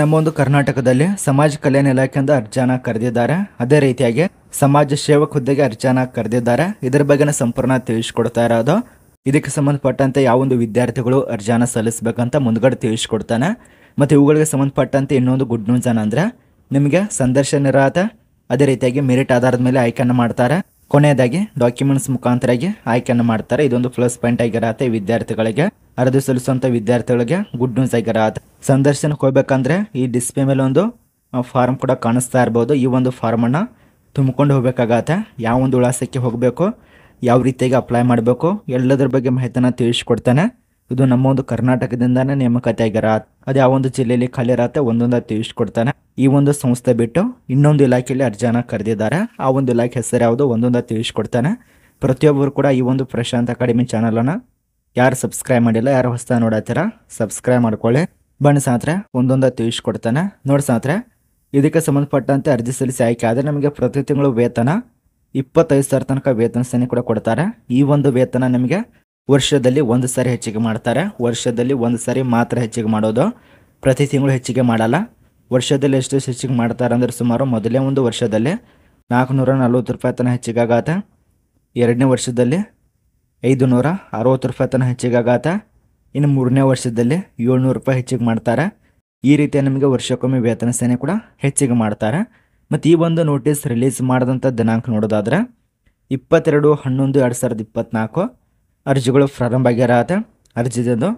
ನಮ್ಮ ಒಂದು ಕರ್ನಾಟಕದಲ್ಲಿ ಸಮಾಜ ಕಲ್ಯಾಣ ಇಲಾಖೆಯಿಂದ ಅರ್ಜಾನ ಕರೆದಿದ್ದಾರೆ ಅದೇ ರೀತಿಯಾಗಿ ಸಮಾಜ ಸೇವಕ ಹುದ್ದೆಗೆ ಅರ್ಜಾನ ಕರೆದಿದ್ದಾರೆ ಇದರ ಬಗ್ಗೆನ ಸಂಪೂರ್ಣ ತಿಳಿಸ್ಕೊಡ್ತಾ ಇರೋದು ಇದಕ್ಕೆ ಸಂಬಂಧಪಟ್ಟಂತೆ ಯಾವೊಂದು ವಿದ್ಯಾರ್ಥಿಗಳು ಅರ್ಜಾನ ಸಲ್ಲಿಸಬೇಕಂತ ಮುಂದ್ಗಡೆ ತಿಳಿಸ್ಕೊಡ್ತಾನೆ ಮತ್ತೆ ಇವುಗಳಿಗೆ ಸಂಬಂಧಪಟ್ಟಂತೆ ಇನ್ನೊಂದು ಗುಡ್ ನ್ಯೂಸ್ ಏನಂದ್ರೆ ನಿಮಗೆ ಸಂದರ್ಶನ ನಿರಾತ ಅದೇ ರೀತಿಯಾಗಿ ಮೆರಿಟ್ ಆಧಾರದ ಮೇಲೆ ಆಯ್ಕೆಯನ್ನು ಮಾಡ್ತಾರೆ ಕೊನೆಯದಾಗಿ ಡಾಕ್ಯುಮೆಂಟ್ಸ್ ಮುಖಾಂತರಾಗಿ ಆಯ್ಕೆಯನ್ನು ಮಾಡ್ತಾರೆ ಇದೊಂದು ಪ್ಲಸ್ ಪಾಯಿಂಟ್ ಆಗಿರತ್ತೆ ವಿದ್ಯಾರ್ಥಿಗಳಿಗೆ ಅರ್ಜಿ ಸಲ್ಲಿಸುವಂತ ವಿದ್ಯಾರ್ಥಿಗಳಿಗೆ ಗುಡ್ ನ್ಯೂಸ್ ಆಗಿರತ್ತೆ ಸಂದರ್ಶನಕ್ಕೆ ಹೋಗ್ಬೇಕಂದ್ರೆ ಈ ಡಿಸ್ಪ್ಲೇ ಮೇಲೆ ಒಂದು ಫಾರ್ಮ್ ಕೂಡ ಕಾಣಿಸ್ತಾ ಇರ್ಬೋದು ಈ ಒಂದು ಫಾರ್ಮನ್ನು ತುಂಬಿಕೊಂಡು ಹೋಗ್ಬೇಕಾಗತ್ತೆ ಯಾವ ಒಂದು ವಿಳಾಸಕ್ಕೆ ಹೋಗಬೇಕು ಯಾವ ರೀತಿಯಾಗಿ ಅಪ್ಲೈ ಮಾಡಬೇಕು ಎಲ್ಲದರ ಬಗ್ಗೆ ಮಾಹಿತಿನ ತಿಳಿಸ್ಕೊಡ್ತಾನೆ ಇದು ನಮ್ಮ ಒಂದು ಕರ್ನಾಟಕದಿಂದನೇ ನೇಮಕಾತಿ ಆಗಿರ ಅದು ಯಾವ ಒಂದು ಜಿಲ್ಲೆಯಲ್ಲಿ ಖಾಲಿ ಇರತ್ತೆ ಒಂದೊಂದಾಗಿ ತಿಳಿಸ್ಕೊಡ್ತಾನೆ ಈ ಒಂದು ಸಂಸ್ಥೆ ಬಿಟ್ಟು ಇನ್ನೊಂದು ಇಲಾಖೆಯಲ್ಲಿ ಅರ್ಜಿಯನ್ನು ಕರೆದಿದ್ದಾರೆ ಆ ಒಂದು ಇಲಾಖೆ ಹೆಸರು ಯಾವುದು ಒಂದೊಂದಾಗಿ ತಿಳಿಸ್ಕೊಡ್ತಾನೆ ಪ್ರತಿಯೊಬ್ಬರು ಕೂಡ ಈ ಒಂದು ಪ್ರಶಾಂತ ಅಕಾಡೆಮಿ ಚಾನಲನ್ನು ಯಾರು ಸಬ್ಸ್ಕ್ರೈಬ್ ಮಾಡಿಲ್ಲ ಯಾರು ಹೊಸ ನೋಡತ್ತೀರ ಸಬ್ಸ್ಕ್ರೈಬ್ ಮಾಡ್ಕೊಳ್ಳಿ ಬಣ್ಣ ಸಾತ್ರ ಒಂದೊಂದು ತಿಳಿಸ್ಕೊಡ್ತಾನೆ ನೋಡಿ ಸಾತ್ರ ಇದಕ್ಕೆ ಸಂಬಂಧಪಟ್ಟಂತೆ ಅರ್ಜಿ ಸಲ್ಲಿಸಿ ಆಯ್ಕೆ ಆದರೆ ನಮಗೆ ಪ್ರತಿ ತಿಂಗಳು ವೇತನ ಇಪ್ಪತ್ತೈದು ಸಾವಿರ ತನಕ ವೇತನ ಸೇನೆ ಕೂಡ ಕೊಡ್ತಾರೆ ಈ ಒಂದು ವೇತನ ನಮಗೆ ವರ್ಷದಲ್ಲಿ ಒಂದು ಸಾರಿ ಹೆಚ್ಚಿಗೆ ಮಾಡ್ತಾರೆ ವರ್ಷದಲ್ಲಿ ಒಂದು ಸಾರಿ ಮಾತ್ರ ಹೆಚ್ಚಿಗೆ ಮಾಡೋದು ಪ್ರತಿ ತಿಂಗಳು ಹೆಚ್ಚಿಗೆ ಮಾಡಲ್ಲ ವರ್ಷದಲ್ಲಿ ಎಷ್ಟು ಹೆಚ್ಚಿಗೆ ಮಾಡ್ತಾರೆ ಅಂದರೆ ಸುಮಾರು ಮೊದಲೇ ಒಂದು ವರ್ಷದಲ್ಲಿ ನಾಲ್ಕುನೂರ ನಲ್ವತ್ತು ರೂಪಾಯಿ ತನಕ ಹೆಚ್ಚಿಗೆ ಎರಡನೇ ವರ್ಷದಲ್ಲಿ ಐದು ನೂರ ಅರವತ್ತು ರೂಪಾಯಿ ತನಕ ಹೆಚ್ಚಿಗೆ ಇನ್ನು ಮೂರನೇ ವರ್ಷದಲ್ಲಿ ಏಳ್ನೂರು ರೂಪಾಯಿ ಹೆಚ್ಚಿಗೆ ಮಾಡ್ತಾರೆ ಈ ರೀತಿಯ ನಿಮಗೆ ವರ್ಷಕ್ಕೊಮ್ಮೆ ವೇತನ ಸೇನೆ ಕೂಡ ಹೆಚ್ಚಿಗೆ ಮಾಡ್ತಾರೆ ಮತ್ತು ಈ ಒಂದು ನೋಟಿಸ್ ರಿಲೀಸ್ ಮಾಡಿದಂಥ ದಿನಾಂಕ ನೋಡೋದಾದ್ರೆ ಇಪ್ಪತ್ತೆರಡು ಹನ್ನೊಂದು ಎರಡು ಸಾವಿರದ ಇಪ್ಪತ್ತ್ನಾಲ್ಕು ಅರ್ಜಿಗಳು ಪ್ರಾರಂಭ ಆಗ್ಯಾರ ಅರ್ಜಿದು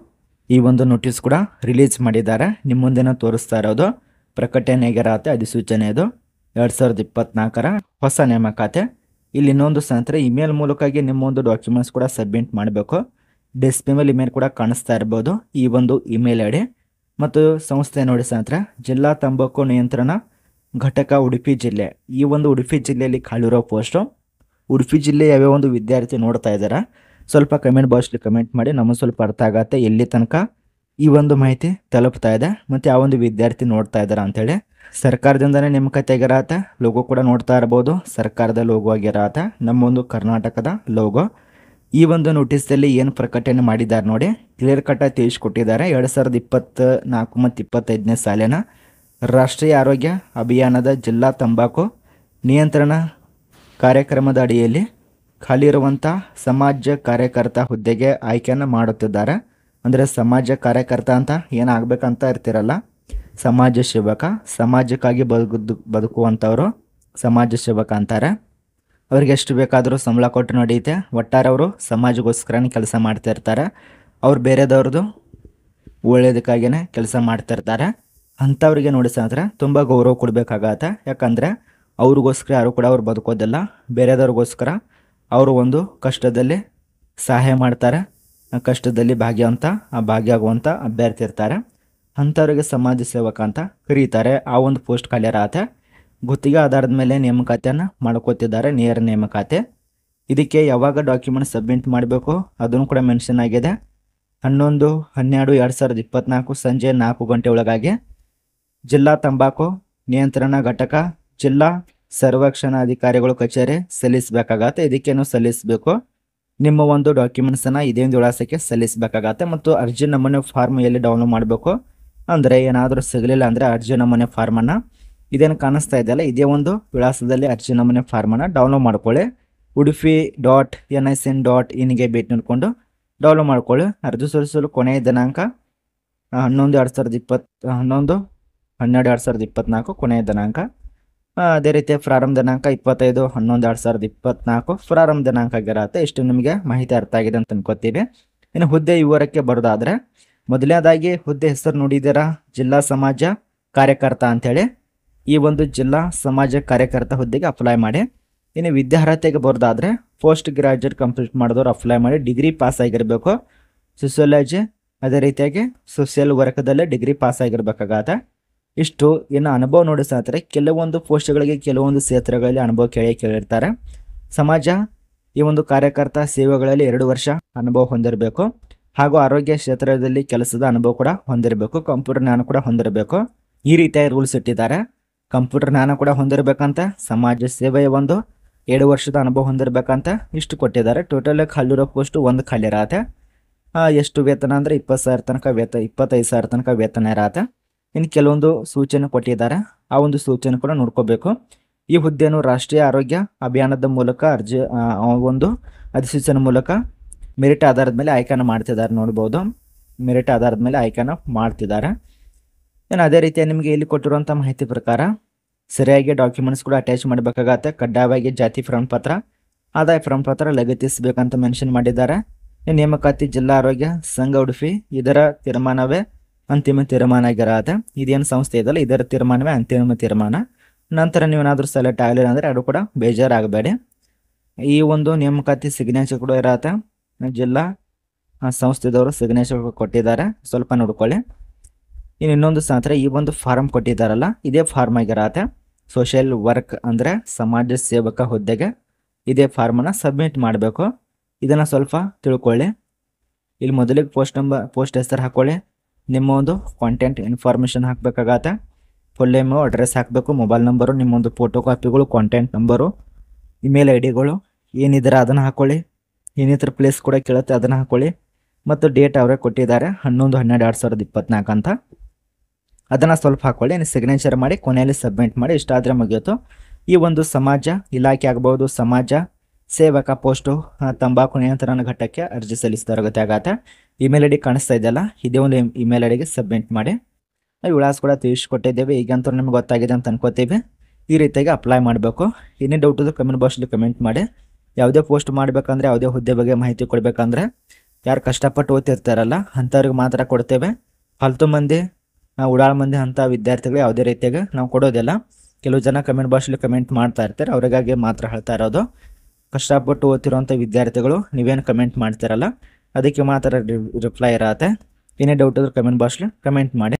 ಈ ಒಂದು ನೋಟಿಸ್ ಕೂಡ ರಿಲೀಸ್ ಮಾಡಿದ್ದಾರೆ ನಿಮ್ಮ ಮುಂದೆನ ತೋರಿಸ್ತಾ ಇರೋದು ಪ್ರಕಟಣೆ ಆಗಿರತ್ತೆ ಅಧಿಸೂಚನೆ ಅದು ಎರಡು ಸಾವಿರದ ಇಪ್ಪತ್ನಾಲ್ಕರ ಹೊಸ ನೇಮಕಾತಿ ಇಲ್ಲಿ ಇನ್ನೊಂದು ಸಂತ್ರ ಇಮೇಲ್ ಮೂಲಕವಾಗಿ ನಿಮ್ಮ ಒಂದು ಡಾಕ್ಯುಮೆಂಟ್ಸ್ ಕೂಡ ಸಬ್ಮಿಟ್ ಮಾಡಬೇಕು ಡಿಸ್ಪ್ಲೇಮಲ್ಲಿ ಮೇಲೆ ಇಮೇಲ್ ಕೂಡ ಕಾಣಿಸ್ತಾ ಇರ್ಬೋದು ಈ ಒಂದು ಇಮೇಲ್ ಐ ಡಿ ಮತ್ತು ಸಂಸ್ಥೆ ನೋಡಿ ಸಹ ಜಿಲ್ಲಾ ತಂಬಾಕು ನಿಯಂತ್ರಣ ಘಟಕ ಉಡುಪಿ ಜಿಲ್ಲೆ ಈ ಒಂದು ಉಡುಪಿ ಜಿಲ್ಲೆಯಲ್ಲಿ ಖಾಲಿರೋ ಪೋಸ್ಟು ಉಡುಪಿ ಜಿಲ್ಲೆ ಯಾವ್ಯಾವ ಒಂದು ವಿದ್ಯಾರ್ಥಿ ನೋಡ್ತಾ ಇದ್ದಾರೆ ಸ್ವಲ್ಪ ಕಮೆಂಟ್ ಬಾಕ್ಸ್ಲಿ ಕಮೆಂಟ್ ಮಾಡಿ ನಮಗೆ ಸ್ವಲ್ಪ ಅರ್ಥ ಆಗತ್ತೆ ಎಲ್ಲಿ ತನಕ ಈ ಒಂದು ಮಾಹಿತಿ ತಲುಪ್ತಾ ಇದೆ ಮತ್ತು ಯಾವ ಒಂದು ವಿದ್ಯಾರ್ಥಿ ನೋಡ್ತಾ ಇದ್ದಾರೆ ಅಂಥೇಳಿ ಸರ್ಕಾರದಿಂದನೇ ನೇಮಕತೆ ಆಗಿರಾತ ಲೋಗೋ ಕೂಡ ನೋಡ್ತಾ ಇರ್ಬೋದು ಸರ್ಕಾರದ ಲೋಗೋ ಆಗಿರತ್ತೆ ನಮ್ಮ ಒಂದು ಕರ್ನಾಟಕದ ಲೋಗೋ ಈ ಒಂದು ನೋಟಿಸ್ದಲ್ಲಿ ಏನು ಪ್ರಕಟಣೆ ಮಾಡಿದ್ದಾರೆ ನೋಡಿ ಕ್ಲಿಯರ್ ಕಟ್ಟಾಗಿ ತಿಳಿಸ್ಕೊಟ್ಟಿದ್ದಾರೆ ಎರಡು ಸಾವಿರದ ಇಪ್ಪತ್ತು ನಾಲ್ಕು ಮತ್ತು ಇಪ್ಪತ್ತೈದನೇ ಸಾಲಿನ ರಾಷ್ಟ್ರೀಯ ಆರೋಗ್ಯ ಅಭಿಯಾನದ ಜಿಲ್ಲಾ ತಂಬಾಕು ನಿಯಂತ್ರಣ ಕಾರ್ಯಕ್ರಮದ ಅಡಿಯಲ್ಲಿ ಖಾಲಿ ಇರುವಂಥ ಸಮಾಜ ಕಾರ್ಯಕರ್ತ ಹುದ್ದೆಗೆ ಆಯ್ಕೆಯನ್ನು ಮಾಡುತ್ತಿದ್ದಾರೆ ಅಂದರೆ ಸಮಾಜ ಕಾರ್ಯಕರ್ತ ಅಂತ ಏನಾಗಬೇಕಂತ ಇರ್ತಿರಲ್ಲ ಸಮಾಜ ಸೇವಕ ಸಮಾಜಕ್ಕಾಗಿ ಬದುಕು ಬದುಕುವಂಥವರು ಸಮಾಜ ಸೇವಕ ಅಂತಾರೆ ಅವ್ರಿಗೆ ಎಷ್ಟು ಬೇಕಾದರೂ ಸಂಬಳ ಕೊಟ್ಟು ನಡೆಯುತ್ತೆ ಒಟ್ಟಾರೆ ಅವರು ಸಮಾಜಗೋಸ್ಕರನೇ ಕೆಲಸ ಮಾಡ್ತಿರ್ತಾರೆ ಅವ್ರು ಬೇರೆದವ್ರದ್ದು ಒಳ್ಳೇದಕ್ಕಾಗಿಯೇ ಕೆಲಸ ಮಾಡ್ತಿರ್ತಾರೆ ಅಂಥವ್ರಿಗೆ ನೋಡಿ ತುಂಬ ಗೌರವ ಕೊಡಬೇಕಾಗತ್ತೆ ಯಾಕಂದರೆ ಅವ್ರಿಗೋಸ್ಕರ ಯಾರು ಕೂಡ ಅವ್ರು ಬದುಕೋದಿಲ್ಲ ಬೇರೆದವ್ರಿಗೋಸ್ಕರ ಅವರು ಒಂದು ಕಷ್ಟದಲ್ಲಿ ಸಹಾಯ ಮಾಡ್ತಾರೆ ಕಷ್ಟದಲ್ಲಿ ಭಾಗ್ಯವಂತ ಆ ಭಾಗಿಯಾಗುವಂಥ ಅಭ್ಯರ್ಥಿ ಇರ್ತಾರೆ ಅಂಥವ್ರಿಗೆ ಸಮಾಜ ಸೇವಕ ಅಂತ ಕರೀತಾರೆ ಆ ಒಂದು ಪೋಸ್ಟ್ ಖಾಲಿ ಆತ ಗುತ್ತಿಗೆ ಆಧಾರದ ಮೇಲೆ ನೇಮಕಾತಿಯನ್ನು ಮಾಡ್ಕೋತಿದ್ದಾರೆ ನೇರ ನೇಮಕಾತಿ ಇದಕ್ಕೆ ಯಾವಾಗ ಡಾಕ್ಯುಮೆಂಟ್ ಸಬ್ಮಿಟ್ ಮಾಡಬೇಕು ಅದನ್ನು ಕೂಡ ಮೆನ್ಷನ್ ಆಗಿದೆ ಹನ್ನೊಂದು ಹನ್ನೆರಡು ಎರಡು ಸಾವಿರದ ಇಪ್ಪತ್ನಾಲ್ಕು ಸಂಜೆ ನಾಲ್ಕು ಗಂಟೆ ಒಳಗಾಗಿ ಜಿಲ್ಲಾ ತಂಬಾಕು ನಿಯಂತ್ರಣ ಘಟಕ ಜಿಲ್ಲಾ ಅಧಿಕಾರಿಗಳ ಕಚೇರಿ ಸಲ್ಲಿಸಬೇಕಾಗತ್ತೆ ಇದಕ್ಕೇನು ಸಲ್ಲಿಸಬೇಕು ನಿಮ್ಮ ಒಂದು ಡಾಕ್ಯುಮೆಂಟ್ಸನ್ನು ಇದೇ ಒಂದು ವಿಳಾಸಕ್ಕೆ ಸಲ್ಲಿಸಬೇಕಾಗತ್ತೆ ಮತ್ತು ಅರ್ಜಿ ನಮೂನೆ ಫಾರ್ಮ್ ಎಲ್ಲಿ ಡೌನ್ಲೋಡ್ ಮಾಡಬೇಕು ಅಂದರೆ ಏನಾದರೂ ಸಿಗಲಿಲ್ಲ ಅಂದರೆ ಅರ್ಜಿ ನಮೂನೆ ಫಾರ್ಮನ್ನು ಇದೇನು ಕಾಣಿಸ್ತಾ ಇದೆಯಲ್ಲ ಇದೇ ಒಂದು ವಿಳಾಸದಲ್ಲಿ ಅರ್ಜಿ ನಮೂನೆ ಫಾರ್ಮನ್ನು ಡೌನ್ಲೋಡ್ ಮಾಡ್ಕೊಳ್ಳಿ Udupi dot N S N dot ಇನ್ಗೆ ಭೇಟಿ ನೋಡಿಕೊಂಡು ಡೌನ್ಲೋಡ್ ಮಾಡ್ಕೊಳ್ಳಿ ಅರ್ಜಿ ಸಲ್ಲಿಸಲು ಕೊನೆಯ ದಿನಾಂಕ ಹನ್ನೊಂದು ಎರಡು ಸಾವಿರದ ಇಪ್ಪತ್ತು ಹನ್ನೊಂದು ಹನ್ನೆರಡು ಎರಡು ಸಾವಿರದ ಇಪ್ಪತ್ತ್ನಾಲ್ಕು ಕೊನೆಯ ದಿನಾಂಕ ಅದೇ ರೀತಿ ಪ್ರಾರಂಭ ದಿನಾಂಕ ಇಪ್ಪತ್ತೈದು ಹನ್ನೊಂದು ಎರಡು ಸಾವಿರದ ಇಪ್ಪತ್ತ್ನಾಲ್ಕು ಪ್ರಾರಂಭ ದಿನಾಂಕ ಆಗಿರತ್ತೆ ಇಷ್ಟು ನಿಮಗೆ ಮಾಹಿತಿ ಅರ್ಥ ಆಗಿದೆ ಅಂತ ಅನ್ಕೋತೀವಿ ಇನ್ನು ಹುದ್ದೆ ವಿವರಕ್ಕೆ ಬರೋದಾದರೆ ಮೊದಲನೇದಾಗಿ ಹುದ್ದೆ ಹೆಸರು ನೋಡಿದ್ದೀರಾ ಜಿಲ್ಲಾ ಸಮಾಜ ಕಾರ್ಯಕರ್ತ ಅಂಥೇಳಿ ಈ ಒಂದು ಜಿಲ್ಲಾ ಸಮಾಜ ಕಾರ್ಯಕರ್ತ ಹುದ್ದೆಗೆ ಅಪ್ಲೈ ಮಾಡಿ ಇನ್ನು ವಿದ್ಯಾರ್ಹತೆಗೆ ಬರೋದಾದರೆ ಪೋಸ್ಟ್ ಗ್ರಾಜ್ಯುಯೇಟ್ ಕಂಪ್ಲೀಟ್ ಮಾಡಿದವರು ಅಪ್ಲೈ ಮಾಡಿ ಡಿಗ್ರಿ ಪಾಸ್ ಆಗಿರಬೇಕು ಸೋಸಿಯಾಲಜಿ ಅದೇ ರೀತಿಯಾಗಿ ಸೋಷಿಯಲ್ ವರ್ಕದಲ್ಲೇ ಡಿಗ್ರಿ ಪಾಸ್ ಆಗಿರಬೇಕಾಗತ್ತೆ ಇಷ್ಟು ಇನ್ನು ಅನುಭವ ನೋಡಿ ಕೆಲವೊಂದು ಪೋಸ್ಟ್ಗಳಿಗೆ ಕೆಲವೊಂದು ಕ್ಷೇತ್ರಗಳಲ್ಲಿ ಅನುಭವ ಕೇಳಿ ಕೇಳಿರ್ತಾರೆ ಸಮಾಜ ಈ ಒಂದು ಕಾರ್ಯಕರ್ತ ಸೇವೆಗಳಲ್ಲಿ ಎರಡು ವರ್ಷ ಅನುಭವ ಹೊಂದಿರಬೇಕು ಹಾಗೂ ಆರೋಗ್ಯ ಕ್ಷೇತ್ರದಲ್ಲಿ ಕೆಲಸದ ಅನುಭವ ಕೂಡ ಹೊಂದಿರಬೇಕು ಕಂಪ್ಯೂಟರ್ ಜ್ಞಾನ ಕೂಡ ಹೊಂದಿರಬೇಕು ಈ ರೀತಿಯ ರೂಲ್ಸ್ ಇಟ್ಟಿದ್ದಾರೆ ಕಂಪ್ಯೂಟರ್ ಜ್ಞಾನ ಕೂಡ ಹೊಂದಿರಬೇಕಂತ ಸಮಾಜ ಸೇವೆಯ ಒಂದು ಎರಡು ವರ್ಷದ ಅನುಭವ ಹೊಂದಿರಬೇಕಂತ ಇಷ್ಟು ಕೊಟ್ಟಿದ್ದಾರೆ ಟೋಟಲ್ ಖಾಲಿರೋ ಪೋಸ್ಟ್ ಒಂದು ಖಾಲಿ ಇರತ್ತೆ ಎಷ್ಟು ವೇತನ ಅಂದರೆ ಇಪ್ಪತ್ತು ಸಾವಿರ ತನಕ ವೇತನ ಇಪ್ಪತ್ತೈದು ಸಾವಿರ ತನಕ ವೇತನ ಇರತ್ತೆ ಇನ್ನು ಕೆಲವೊಂದು ಸೂಚನೆ ಕೊಟ್ಟಿದ್ದಾರೆ ಆ ಒಂದು ಸೂಚನೆ ಕೂಡ ನೋಡ್ಕೋಬೇಕು ಈ ಹುದ್ದೆಯನ್ನು ರಾಷ್ಟ್ರೀಯ ಆರೋಗ್ಯ ಅಭಿಯಾನದ ಮೂಲಕ ಅರ್ಜಿ ಒಂದು ಅಧಿಸೂಚನೆ ಮೂಲಕ ಮೆರಿಟ್ ಆಧಾರದ ಮೇಲೆ ಆಯ್ಕೆಯನ್ನು ಮಾಡ್ತಿದ್ದಾರೆ ನೋಡ್ಬೋದು ಮೆರಿಟ್ ಆಧಾರದ ಮೇಲೆ ಆಯ್ಕೆಯನ್ನು ಮಾಡ್ತಿದ್ದಾರೆ ಏನು ಅದೇ ರೀತಿ ನಿಮಗೆ ಇಲ್ಲಿ ಕೊಟ್ಟಿರುವಂಥ ಮಾಹಿತಿ ಪ್ರಕಾರ ಸರಿಯಾಗಿ ಡಾಕ್ಯುಮೆಂಟ್ಸ್ ಕೂಡ ಅಟ್ಯಾಚ್ ಮಾಡಬೇಕಾಗತ್ತೆ ಕಡ್ಡಾಯವಾಗಿ ಜಾತಿ ಪ್ರಮಾಣ ಪತ್ರ ಆದಾಯ ಪ್ರಮಾಣ ಪತ್ರ ಲಗತ್ತಿಸಬೇಕಂತ ಮೆನ್ಷನ್ ಮಾಡಿದ್ದಾರೆ ನೇಮಕಾತಿ ಜಿಲ್ಲಾ ಆರೋಗ್ಯ ಸಂಘ ಉಡುಪಿ ಇದರ ತೀರ್ಮಾನವೇ ಅಂತಿಮ ತೀರ್ಮಾನ ಆಗಿರತ್ತೆ ಇದೇನು ಸಂಸ್ಥೆ ಇದಲ್ಲ ಇದರ ತೀರ್ಮಾನವೇ ಅಂತಿಮ ತೀರ್ಮಾನ ನಂತರ ನೀವೇನಾದರೂ ಸೆಲೆಕ್ಟ್ ಆಗಲಿಲ್ಲ ಅಂದರೆ ಅದು ಕೂಡ ಬೇಜಾರಾಗಬೇಡಿ ಈ ಒಂದು ನೇಮಕಾತಿ ಸಿಗ್ನೇಚರ್ ಕೂಡ ಇರತ್ತೆ ಜಿಲ್ಲಾ ಸಂಸ್ಥೆದವರು ಸಿಗ್ನೇಚರ್ ಕೊಟ್ಟಿದ್ದಾರೆ ಸ್ವಲ್ಪ ನೋಡ್ಕೊಳ್ಳಿ ಇನ್ನು ಇನ್ನೊಂದು ಸಾತ್ರ ಈ ಒಂದು ಫಾರ್ಮ್ ಕೊಟ್ಟಿದ್ದಾರಲ್ಲ ಇದೇ ಫಾರ್ಮ್ ಆಗಿರತ್ತೆ ಸೋಷಿಯಲ್ ವರ್ಕ್ ಅಂದರೆ ಸಮಾಜ ಸೇವಕ ಹುದ್ದೆಗೆ ಇದೇ ಫಾರ್ಮನ್ನು ಸಬ್ಮಿಟ್ ಮಾಡಬೇಕು ಇದನ್ನು ಸ್ವಲ್ಪ ತಿಳ್ಕೊಳ್ಳಿ ಇಲ್ಲಿ ಮೊದಲಿಗೆ ಪೋಸ್ಟ್ ನಂಬರ್ ಪೋಸ್ಟ್ ಹೆಸರು ಹಾಕೊಳ್ಳಿ ನಿಮ್ಮ ಒಂದು ಕಾಂಟೆಂಟ್ ಇನ್ಫಾರ್ಮೇಷನ್ ಹಾಕಬೇಕಾಗತ್ತೆ ಫುಲ್ ನೇಮು ಅಡ್ರೆಸ್ ಹಾಕಬೇಕು ಮೊಬೈಲ್ ನಂಬರು ನಿಮ್ಮೊಂದು ಫೋಟೋ ಕಾಪಿಗಳು ಕಾಂಟ್ಯಾಂಟ್ ನಂಬರು ಇಮೇಲ್ ಐ ಡಿಗಳು ಏನಿದ್ರೆ ಅದನ್ನು ಹಾಕ್ಕೊಳ್ಳಿ ಏನಿದ್ರ ಪ್ಲೇಸ್ ಕೂಡ ಕೇಳುತ್ತೆ ಅದನ್ನು ಹಾಕ್ಕೊಳ್ಳಿ ಮತ್ತು ಡೇಟ್ ಅವರೇ ಕೊಟ್ಟಿದ್ದಾರೆ ಹನ್ನೊಂದು ಹನ್ನೆರಡು ಎರಡು ಸಾವಿರದ ಇಪ್ಪತ್ತ್ನಾಲ್ಕು ಅಂತ ಅದನ್ನು ಸ್ವಲ್ಪ ಹಾಕ್ಕೊಳ್ಳಿ ನೀವು ಸಿಗ್ನೇಚರ್ ಮಾಡಿ ಕೊನೆಯಲ್ಲಿ ಸಬ್ಮಿಟ್ ಮಾಡಿ ಇಷ್ಟಾದರೆ ಮುಗಿಯಿತು ಈ ಒಂದು ಸಮಾಜ ಇಲಾಖೆ ಆಗಬಹುದು ಸಮಾಜ ಸೇವಕ ಪೋಸ್ಟು ತಂಬಾಕು ನಿಯಂತ್ರಣ ಘಟಕ್ಕೆ ಅರ್ಜಿ ಸಲ್ಲಿಸಿದ ಆಗತ್ತೆ ಇಮೇಲ್ ಐ ಡಿ ಕಾಣಿಸ್ತಾ ಇದೆಯಲ್ಲ ಇದೇ ಒಂದು ಇಮೇಲ್ ಐ ಡಿಗೆ ಸಬ್ಮಿಟ್ ಮಾಡಿ ವಿಳಾಸ ಕೂಡ ತಿಳಿಸ್ಕೊಟ್ಟಿದ್ದೇವೆ ಈಗಂತೂ ನಿಮ್ಗೆ ಗೊತ್ತಾಗಿದೆ ಅಂತ ಅನ್ಕೋತೀವಿ ಈ ರೀತಿಯಾಗಿ ಅಪ್ಲೈ ಮಾಡಬೇಕು ಇನ್ನೇ ಡೌಟ್ ಇದು ಕಮೆಂಟ್ ಬಾಕ್ಸಲ್ಲಿ ಕಮೆಂಟ್ ಮಾಡಿ ಯಾವುದೇ ಪೋಸ್ಟ್ ಮಾಡಬೇಕಂದ್ರೆ ಯಾವುದೇ ಹುದ್ದೆ ಬಗ್ಗೆ ಮಾಹಿತಿ ಕೊಡಬೇಕಂದ್ರೆ ಯಾರು ಕಷ್ಟಪಟ್ಟು ಓದ್ತಿರ್ತಾರಲ್ಲ ಅಂಥವ್ರಿಗೆ ಮಾತ್ರ ಕೊಡ್ತೇವೆ ಫಲ್ತು ಮಂದಿ ನಾವು ಉಡಾಳ ಮಂದಿ ಅಂತ ವಿದ್ಯಾರ್ಥಿಗಳು ಯಾವುದೇ ರೀತಿಯಾಗಿ ನಾವು ಕೊಡೋದಿಲ್ಲ ಕೆಲವು ಜನ ಕಮೆಂಟ್ ಬಾಕ್ಸಲ್ಲಿ ಕಮೆಂಟ್ ಮಾಡ್ತಾ ಇರ್ತಾರೆ ಅವರಿಗಾಗಿ ಮಾತ್ರ ಹೇಳ್ತಾ ಇರೋದು ಕಷ್ಟಪಟ್ಟು ಓದ್ತಿರುವಂಥ ವಿದ್ಯಾರ್ಥಿಗಳು ನೀವೇನು ಕಮೆಂಟ್ ಮಾಡ್ತಿರಲ್ಲ ಅದಕ್ಕೆ ಮಾತ್ರ ರಿಪ್ಲೈ ಇರತ್ತೆ ಏನೇ ಡೌಟ್ ಇದ್ರೆ ಕಮೆಂಟ್ ಬಾಕ್ಸಲ್ಲಿ ಕಮೆಂಟ್ ಮಾಡಿ